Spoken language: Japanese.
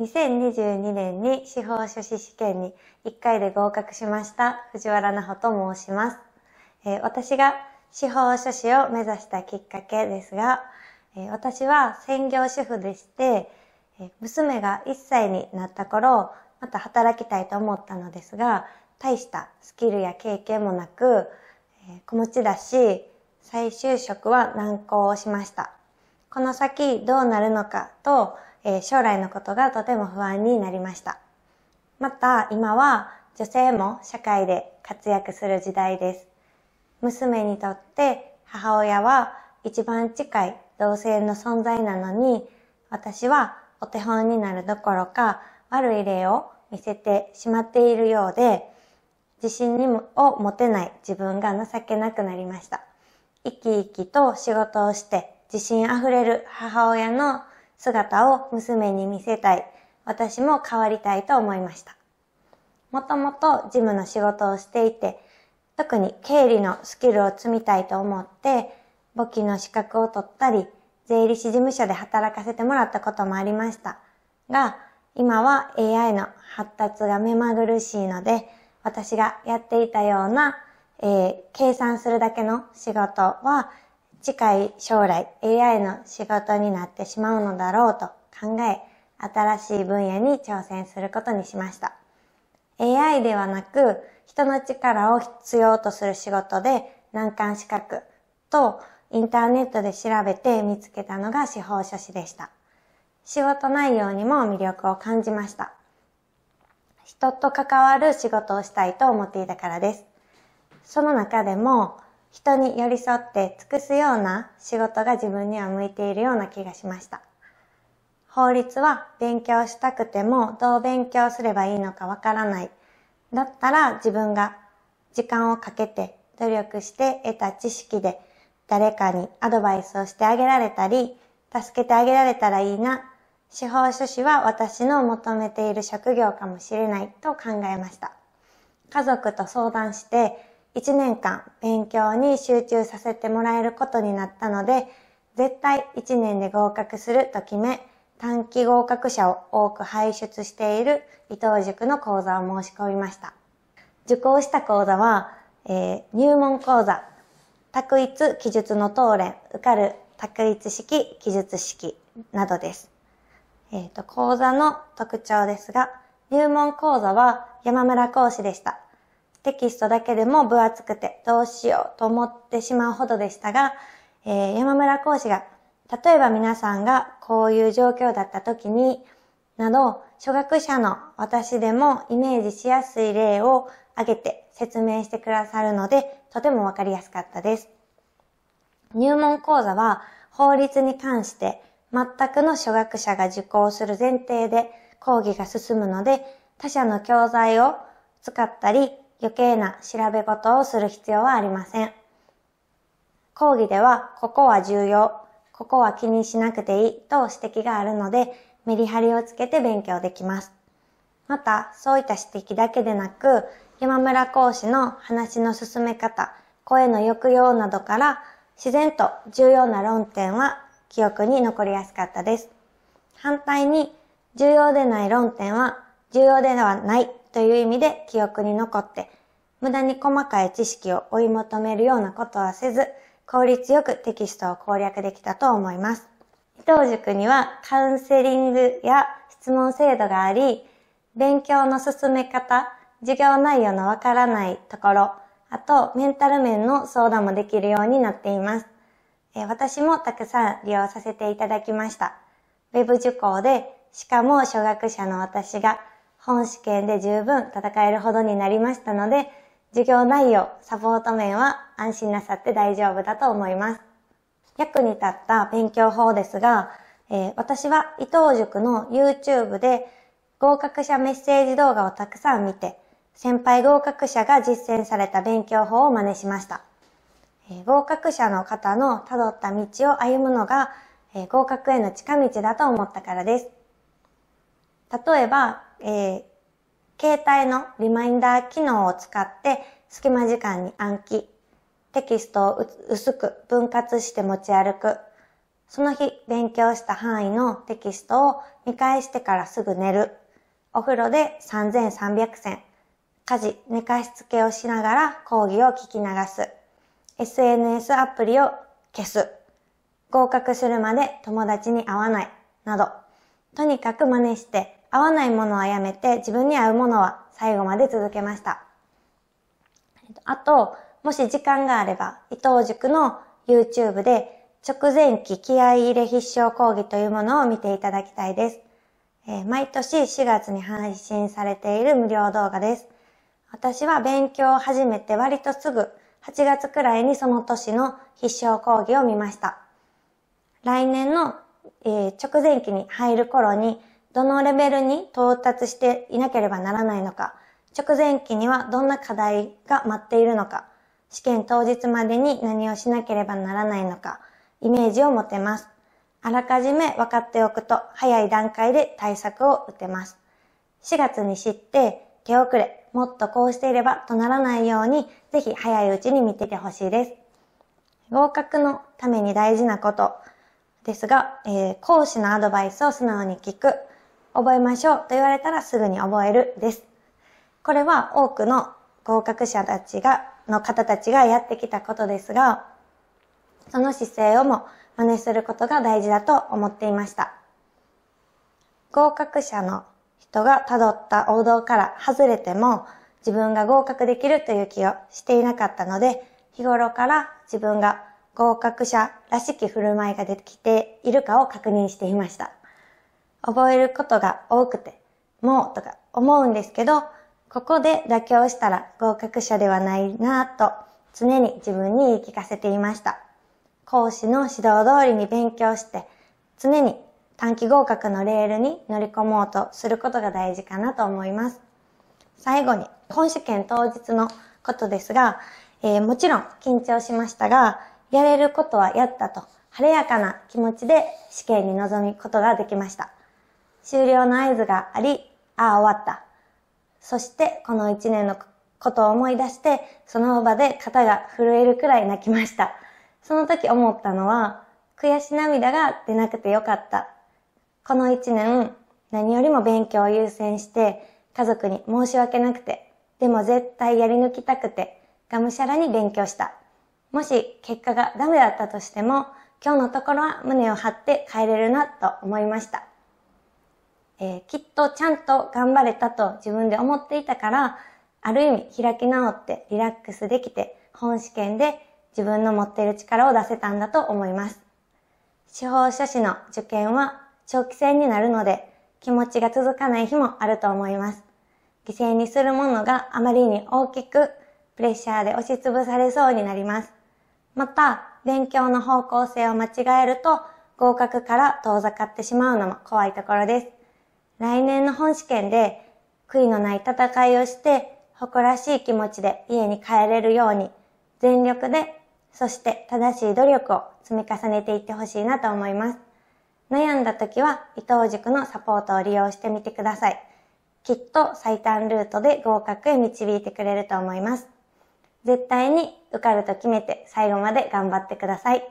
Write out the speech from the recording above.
2022年に司法書士試験に1回で合格しました藤原奈穂と申します、えー、私が司法書士を目指したきっかけですが、えー、私は専業主婦でして、えー、娘が1歳になった頃、また働きたいと思ったのですが、大したスキルや経験もなく、え子持ちだし、再就職は難航しました。この先どうなるのかと、えー、将来のことがとても不安になりました。また、今は女性も社会で活躍する時代です。娘にとって母親は一番近い同性の存在なのに、私はお手本になるどころか悪い例を見せてしまっているようで、自信にもを持てない自分が情けなくなりました。生き生きと仕事をして自信あふれる母親の姿を娘に見せたい。私も変わりたいと思いました。もともと事務の仕事をしていて、特に経理のスキルを積みたいと思って、簿記の資格を取ったり、税理士事務所で働かせてもらったこともありましたが、今は AI の発達が目まぐるしいので、私がやっていたような、えー、計算するだけの仕事は近い将来 AI の仕事になってしまうのだろうと考え、新しい分野に挑戦することにしました。AI ではなく、人の力を必要とする仕事で、難関資格とインターネットで調べて見つけたのが司法書士でした。仕事内容にも魅力を感じました。人と関わる仕事をしたいと思っていたからです。その中でも、人に寄り添って尽くすような仕事が自分には向いているような気がしました。法律は勉強したくてもどう勉強すればいいのかわからない。だったら自分が時間をかけて努力して得た知識で誰かにアドバイスをしてあげられたり、助けてあげられたらいいな。司法書士は私の求めている職業かもしれないと考えました。家族と相談して1年間勉強に集中させてもらえることになったので、絶対1年で合格すると決め、短期合格者を多く輩出している伊藤塾の講座を申し込みました。受講した講座は、えー、入門講座、卓一記述の当連、受かる卓一式記述式などです。えっ、ー、と、講座の特徴ですが、入門講座は山村講師でした。テキストだけでも分厚くてどうしようと思ってしまうほどでしたが、えー、山村講師が、例えば皆さんがこういう状況だった時に、など、初学者の私でもイメージしやすい例を挙げて説明してくださるので、とてもわかりやすかったです。入門講座は法律に関して全くの初学者が受講する前提で講義が進むので、他社の教材を使ったり、余計な調べ事をする必要はありません。講義では、ここは重要、ここは気にしなくていいと指摘があるので、メリハリをつけて勉強できます。また、そういった指摘だけでなく、山村講師の話の進め方、声の抑揚などから、自然と重要な論点は記憶に残りやすかったです。反対に、重要でない論点は重要ではないという意味で記憶に残って、無駄に細かい知識を追い求めるようなことはせず、効率よくテキストを攻略できたと思います。伊藤塾にはカウンセリングや質問制度があり、勉強の進め方、授業内容のわからないところ、あとメンタル面の相談もできるようになっています。え私もたくさん利用させていただきました。ウェブ受講で、しかも初学者の私が本試験で十分戦えるほどになりましたので、授業内容、サポート面は安心なさって大丈夫だと思います。役に立った勉強法ですが、えー、私は伊藤塾の YouTube で合格者メッセージ動画をたくさん見て、先輩合格者が実践された勉強法を真似しました。えー、合格者の方の辿った道を歩むのが、えー、合格への近道だと思ったからです。例えば、えー、携帯のリマインダー機能を使って隙間時間に暗記、テキストを薄く分割して持ち歩く、その日勉強した範囲のテキストを見返してからすぐ寝る、お風呂で3300選、家事、寝かしつけをしながら講義を聞き流す、SNS アプリを消す、合格するまで友達に会わない、など、とにかく真似して合わないものはやめて、自分に合うものは最後まで続けました。あと、もし時間があれば、伊藤塾の YouTube で直前期気合入れ必勝講義というものを見ていただきたいです。えー、毎年4月に配信されている無料動画です。私は勉強を始めて割とすぐ、8月くらいにその年の必勝講義を見ました。来年の、えー、直前期に入る頃にどのレベルに到達していなければならないのか、直前期にはどんな課題が待っているのか、試験当日までに何をしなければならないのか、イメージを持てます。あらかじめ分かっておくと早い段階で対策を打てます。4月に知って手遅れ、もっとこうしていればとならないように、ぜひ早いうちに見ててほしいです。合格のために大事なことですが、えー、講師のアドバイスを素直に聞く。覚えましょうと言われたらすぐに覚えるです。これは多くの合格者たちが、の方たちがやってきたことですが、その姿勢をも真似することが大事だと思っていました。合格者の人が辿った王道から外れても自分が合格できるという気をしていなかったので、日頃から自分が合格者らしき振る舞いができているかを確認していました。覚えることが多くて、もうとか思うんですけど、ここで妥協したら合格者ではないなぁと常に自分に言い聞かせていました。講師の指導通りに勉強して、常に短期合格のレールに乗り込もうとすることが大事かなと思います。最後に、本試験当日のことですが、えー、もちろん緊張しましたが、やれることはやったと、晴れやかな気持ちで試験に臨むことができました。終了の合図があり、ああ、終わった。そして、この一年のことを思い出して、その場で肩が震えるくらい泣きました。その時思ったのは、悔し涙が出なくてよかった。この一年、何よりも勉強を優先して、家族に申し訳なくて、でも絶対やり抜きたくて、がむしゃらに勉強した。もし結果がダメだったとしても、今日のところは胸を張って帰れるなと思いました。えー、きっとちゃんと頑張れたと自分で思っていたから、ある意味開き直ってリラックスできて、本試験で自分の持っている力を出せたんだと思います。司法書士の受験は長期戦になるので、気持ちが続かない日もあると思います。犠牲にするものがあまりに大きく、プレッシャーで押しつぶされそうになります。また、勉強の方向性を間違えると、合格から遠ざかってしまうのも怖いところです。来年の本試験で悔いのない戦いをして誇らしい気持ちで家に帰れるように全力でそして正しい努力を積み重ねていってほしいなと思います。悩んだ時は伊藤塾のサポートを利用してみてください。きっと最短ルートで合格へ導いてくれると思います。絶対に受かると決めて最後まで頑張ってください。